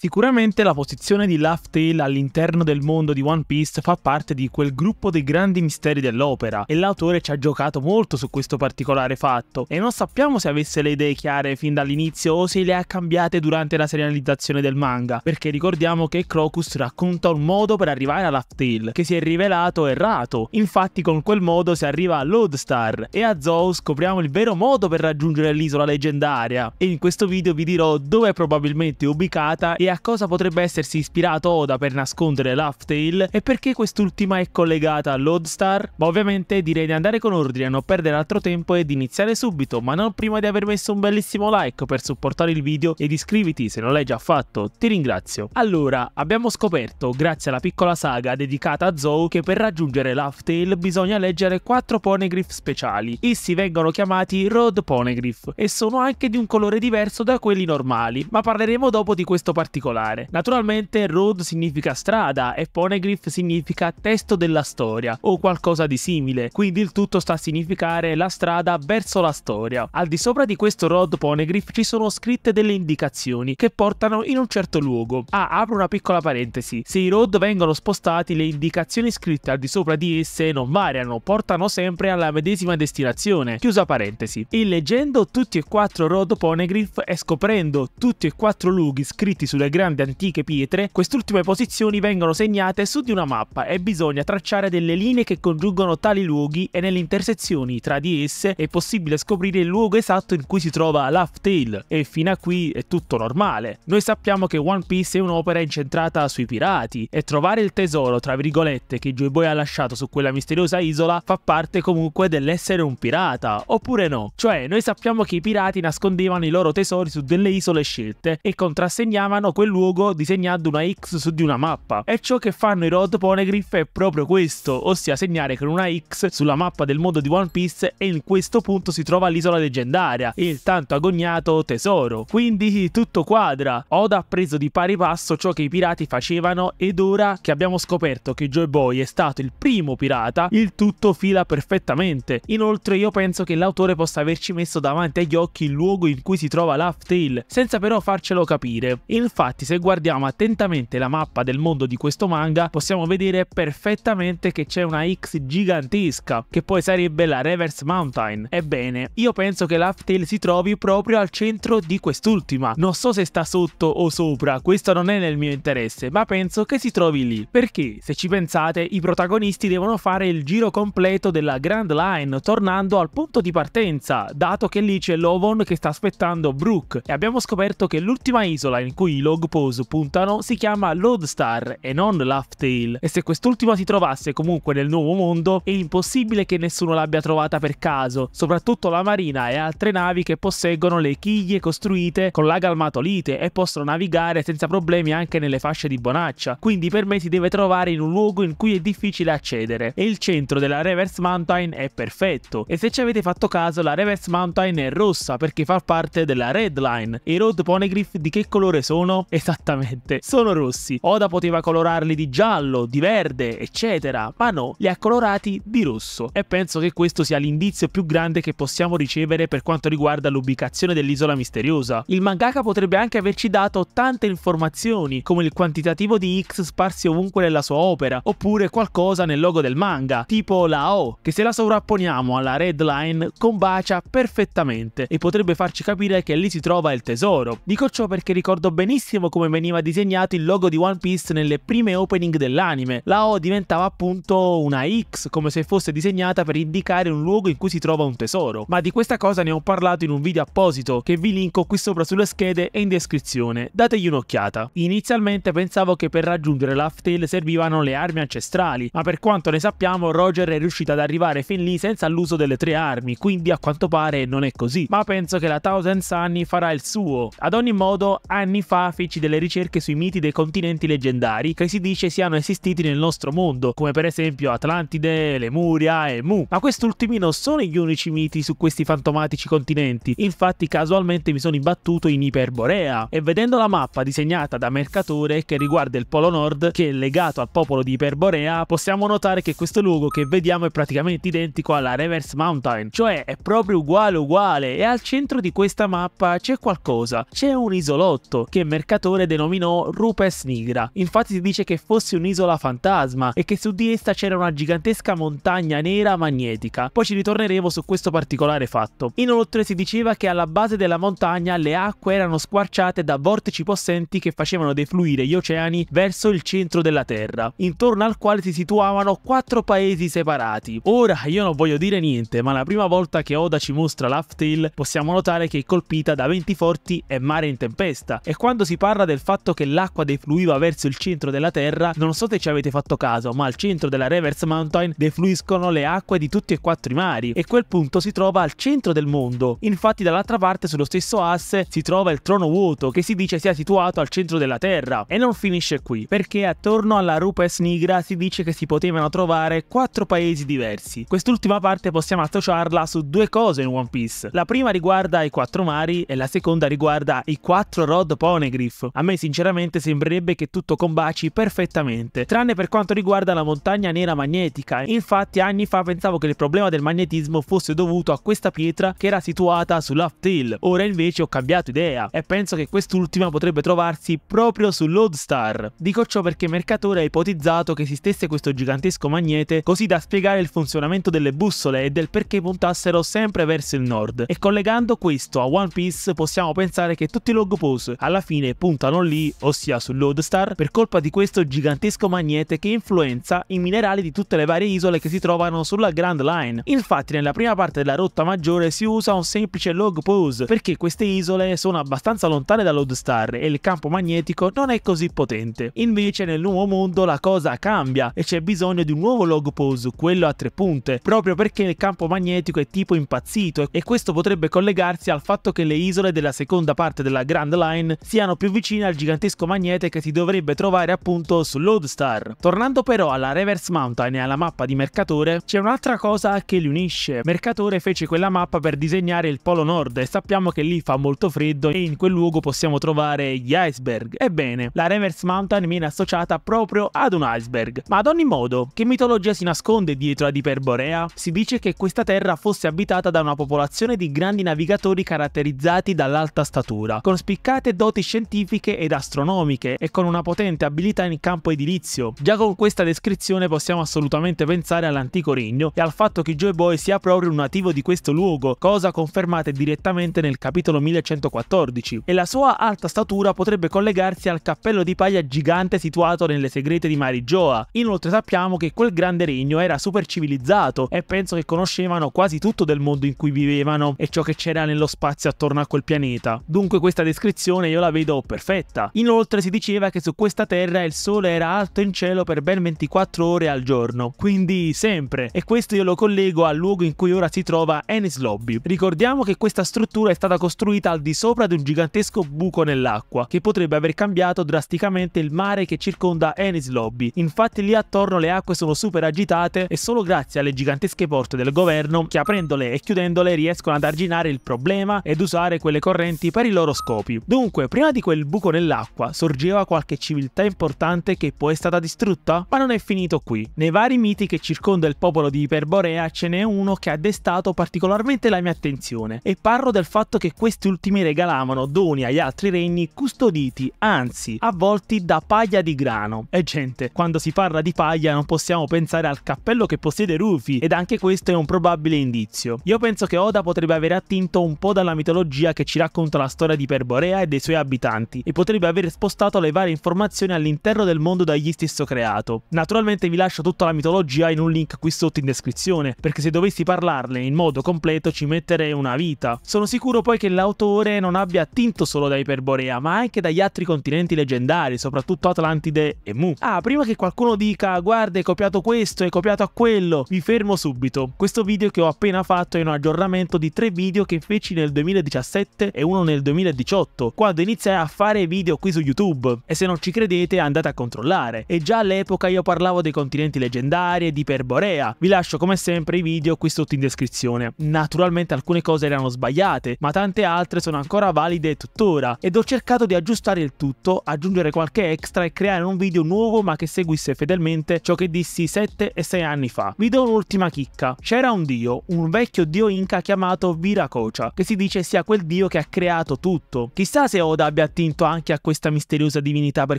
Sicuramente la posizione di Laugh-Tale all'interno del mondo di One Piece fa parte di quel gruppo dei grandi misteri dell'opera e l'autore ci ha giocato molto su questo particolare fatto e non sappiamo se avesse le idee chiare fin dall'inizio o se le ha cambiate durante la serializzazione del manga, perché ricordiamo che Crocus racconta un modo per arrivare a Laugh-Tale che si è rivelato errato, infatti con quel modo si arriva a Lodestar e a Zou scopriamo il vero modo per raggiungere l'isola leggendaria e in questo video vi dirò dove è probabilmente ubicata e a cosa potrebbe essersi ispirato Oda per nascondere Laughtale e perché quest'ultima è collegata a Lodestar? Ma ovviamente direi di andare con ordine, a non perdere altro tempo e di iniziare subito, ma non prima di aver messo un bellissimo like per supportare il video ed iscriviti se non l'hai già fatto, ti ringrazio. Allora, abbiamo scoperto, grazie alla piccola saga dedicata a Zou, che per raggiungere Laughtale bisogna leggere 4 Poneglyph speciali. Essi vengono chiamati Road Poneglyph e sono anche di un colore diverso da quelli normali, ma parleremo dopo di questo particolare particolare. Naturalmente road significa strada e poneglyph significa testo della storia o qualcosa di simile, quindi il tutto sta a significare la strada verso la storia. Al di sopra di questo road poneglyph ci sono scritte delle indicazioni che portano in un certo luogo. Ah, apro una piccola parentesi, se i road vengono spostati le indicazioni scritte al di sopra di esse non variano, portano sempre alla medesima destinazione. Chiusa parentesi. E leggendo tutti e quattro road poneglyph e scoprendo tutti e quattro luoghi scritti sulle grandi antiche pietre, quest'ultime posizioni vengono segnate su di una mappa e bisogna tracciare delle linee che congiungono tali luoghi e nelle intersezioni tra di esse è possibile scoprire il luogo esatto in cui si trova l'Half-Tale e fino a qui è tutto normale. Noi sappiamo che One Piece è un'opera incentrata sui pirati e trovare il tesoro tra virgolette che Joy Boy ha lasciato su quella misteriosa isola fa parte comunque dell'essere un pirata, oppure no? Cioè noi sappiamo che i pirati nascondevano i loro tesori su delle isole scelte e contrassegnavano quel luogo disegnando una X su di una mappa. E ciò che fanno i Road Poneglyph è proprio questo, ossia segnare con una X sulla mappa del mondo di One Piece e in questo punto si trova l'isola leggendaria, il tanto agognato tesoro. Quindi tutto quadra, Oda ha preso di pari passo ciò che i pirati facevano ed ora che abbiamo scoperto che Joy Boy è stato il primo pirata, il tutto fila perfettamente. Inoltre io penso che l'autore possa averci messo davanti agli occhi il luogo in cui si trova Laugh Tale, senza però farcelo capire. Infatti Infatti se guardiamo attentamente la mappa del mondo di questo manga possiamo vedere perfettamente che c'è una X gigantesca che poi sarebbe la Reverse Mountain. Ebbene, io penso che l'Uptail si trovi proprio al centro di quest'ultima. Non so se sta sotto o sopra, questo non è nel mio interesse, ma penso che si trovi lì. Perché, se ci pensate, i protagonisti devono fare il giro completo della Grand Line tornando al punto di partenza, dato che lì c'è Lovon che sta aspettando Brooke e abbiamo scoperto che l'ultima isola in cui Logan blog post puntano si chiama Lodestar e non Laugh Tale. e se quest'ultima si trovasse comunque nel nuovo mondo è impossibile che nessuno l'abbia trovata per caso, soprattutto la marina e altre navi che posseggono le chiglie costruite con la galmatolite e possono navigare senza problemi anche nelle fasce di Bonaccia, quindi per me si deve trovare in un luogo in cui è difficile accedere e il centro della Reverse Mountain è perfetto e se ci avete fatto caso la Reverse Mountain è rossa perché fa parte della Red Line e i Road Poneglyph di che colore sono? Esattamente, sono rossi. Oda poteva colorarli di giallo, di verde, eccetera, ma no, li ha colorati di rosso. E penso che questo sia l'indizio più grande che possiamo ricevere per quanto riguarda l'ubicazione dell'isola misteriosa. Il mangaka potrebbe anche averci dato tante informazioni, come il quantitativo di X sparsi ovunque nella sua opera, oppure qualcosa nel logo del manga, tipo la O, che se la sovrapponiamo alla red line combacia perfettamente e potrebbe farci capire che lì si trova il tesoro. Dico ciò perché ricordo benissimo benissimo come veniva disegnato il logo di One Piece nelle prime opening dell'anime. La O diventava appunto una X, come se fosse disegnata per indicare un luogo in cui si trova un tesoro. Ma di questa cosa ne ho parlato in un video apposito, che vi linko qui sopra sulle schede e in descrizione. Dategli un'occhiata. Inizialmente pensavo che per raggiungere l'Aftail servivano le armi ancestrali, ma per quanto ne sappiamo Roger è riuscito ad arrivare fin lì senza l'uso delle tre armi, quindi a quanto pare non è così. Ma penso che la Thousand Sunny farà il suo. Ad ogni modo, anni fa feci delle ricerche sui miti dei continenti leggendari che si dice siano esistiti nel nostro mondo, come per esempio Atlantide, Lemuria e Mu. Ma quest'ultimi non sono gli unici miti su questi fantomatici continenti, infatti casualmente mi sono imbattuto in Iperborea e vedendo la mappa disegnata da Mercatore che riguarda il Polo Nord, che è legato al popolo di Iperborea, possiamo notare che questo luogo che vediamo è praticamente identico alla Reverse Mountain, cioè è proprio uguale uguale e al centro di questa mappa c'è qualcosa, c'è un isolotto che Mercatore ricercatore denominò Rupes Nigra. Infatti si dice che fosse un'isola fantasma e che su di essa c'era una gigantesca montagna nera magnetica. Poi ci ritorneremo su questo particolare fatto. Inoltre si diceva che alla base della montagna le acque erano squarciate da vortici possenti che facevano defluire gli oceani verso il centro della Terra, intorno al quale si situavano quattro paesi separati. Ora io non voglio dire niente, ma la prima volta che Oda ci mostra l'Aftail possiamo notare che è colpita da venti forti e mare in tempesta e quando si parla del fatto che l'acqua defluiva verso il centro della Terra, non so se ci avete fatto caso, ma al centro della Reverse Mountain defluiscono le acque di tutti e quattro i mari e quel punto si trova al centro del mondo. Infatti dall'altra parte sullo stesso asse si trova il trono vuoto che si dice sia situato al centro della Terra. E non finisce qui, perché attorno alla Rupes Nigra si dice che si potevano trovare quattro paesi diversi. Quest'ultima parte possiamo associarla su due cose in One Piece. La prima riguarda i quattro mari e la seconda riguarda i quattro Rod Ponegri Cliff. A me sinceramente sembrerebbe che tutto combaci perfettamente, tranne per quanto riguarda la montagna nera magnetica. Infatti anni fa pensavo che il problema del magnetismo fosse dovuto a questa pietra che era situata sull'Uptail. Ora invece ho cambiato idea e penso che quest'ultima potrebbe trovarsi proprio sull'Odestar. Dico ciò perché Mercatore ha ipotizzato che esistesse questo gigantesco magnete così da spiegare il funzionamento delle bussole e del perché puntassero sempre verso il nord. E collegando questo a One Piece possiamo pensare che tutti i log pose alla fine puntano lì, ossia sull'Odestar, per colpa di questo gigantesco magnete che influenza i minerali di tutte le varie isole che si trovano sulla Grand Line. Infatti nella prima parte della rotta maggiore si usa un semplice log pose, perché queste isole sono abbastanza lontane dall'Odestar e il campo magnetico non è così potente. Invece nel nuovo mondo la cosa cambia e c'è bisogno di un nuovo log pose, quello a tre punte, proprio perché il campo magnetico è tipo impazzito e questo potrebbe collegarsi al fatto che le isole della seconda parte della Grand Line siano più più vicina al gigantesco magnete che si dovrebbe trovare appunto sull'Odestar. Tornando però alla Reverse Mountain e alla mappa di Mercatore, c'è un'altra cosa che li unisce. Mercatore fece quella mappa per disegnare il Polo Nord e sappiamo che lì fa molto freddo e in quel luogo possiamo trovare gli iceberg. Ebbene, la Reverse Mountain viene associata proprio ad un iceberg. Ma ad ogni modo, che mitologia si nasconde dietro ad Iperborea? Si dice che questa terra fosse abitata da una popolazione di grandi navigatori caratterizzati dall'alta statura, con spiccate doti scientifiche scientifiche ed astronomiche e con una potente abilità in campo edilizio. Già con questa descrizione possiamo assolutamente pensare all'antico regno e al fatto che Joy Boy sia proprio un nativo di questo luogo, cosa confermata direttamente nel capitolo 1114, e la sua alta statura potrebbe collegarsi al cappello di paglia gigante situato nelle segrete di Marijoa. Inoltre sappiamo che quel grande regno era super civilizzato e penso che conoscevano quasi tutto del mondo in cui vivevano e ciò che c'era nello spazio attorno a quel pianeta. Dunque questa descrizione io la vedo perfetta. Inoltre si diceva che su questa terra il sole era alto in cielo per ben 24 ore al giorno, quindi sempre, e questo io lo collego al luogo in cui ora si trova Ennis Lobby. Ricordiamo che questa struttura è stata costruita al di sopra di un gigantesco buco nell'acqua, che potrebbe aver cambiato drasticamente il mare che circonda Ennis Lobby. Infatti lì attorno le acque sono super agitate e solo grazie alle gigantesche porte del governo che aprendole e chiudendole riescono ad arginare il problema ed usare quelle correnti per i loro scopi. Dunque, prima di quel buco nell'acqua sorgeva qualche civiltà importante che poi è stata distrutta? Ma non è finito qui. Nei vari miti che circonda il popolo di Iperborea ce n'è uno che ha destato particolarmente la mia attenzione e parlo del fatto che questi ultimi regalavano doni agli altri regni custoditi, anzi, avvolti da paglia di grano. E gente, quando si parla di paglia non possiamo pensare al cappello che possiede Rufy ed anche questo è un probabile indizio. Io penso che Oda potrebbe aver attinto un po' dalla mitologia che ci racconta la storia di Iperborea e dei suoi abitanti interessanti e potrebbe aver spostato le varie informazioni all'interno del mondo da egli stesso creato. Naturalmente vi lascio tutta la mitologia in un link qui sotto in descrizione, perché se dovessi parlarne in modo completo ci metterei una vita. Sono sicuro poi che l'autore non abbia attinto solo da Iperborea, ma anche dagli altri continenti leggendari, soprattutto Atlantide e Mu. Ah, prima che qualcuno dica guarda hai copiato questo, hai copiato a quello, vi fermo subito. Questo video che ho appena fatto è un aggiornamento di tre video che feci nel 2017 e uno nel 2018, quando iniziai a fare video qui su YouTube e se non ci credete andate a controllare. E già all'epoca io parlavo dei continenti leggendari e di Perborea. Vi lascio come sempre i video qui sotto in descrizione. Naturalmente alcune cose erano sbagliate, ma tante altre sono ancora valide tuttora ed ho cercato di aggiustare il tutto, aggiungere qualche extra e creare un video nuovo ma che seguisse fedelmente ciò che dissi 7 e 6 anni fa. Vi do un'ultima chicca. C'era un dio, un vecchio dio inca chiamato Viracocha, che si dice sia quel dio che ha creato tutto. Chissà se Oda abbia attinto anche a questa misteriosa divinità per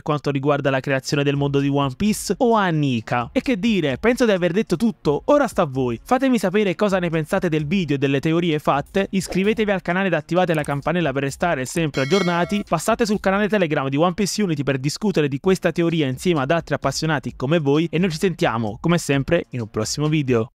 quanto riguarda la creazione del mondo di One Piece o a Nika. E che dire, penso di aver detto tutto, ora sta a voi. Fatemi sapere cosa ne pensate del video e delle teorie fatte, iscrivetevi al canale ed attivate la campanella per restare sempre aggiornati, passate sul canale Telegram di One Piece Unity per discutere di questa teoria insieme ad altri appassionati come voi e noi ci sentiamo, come sempre, in un prossimo video.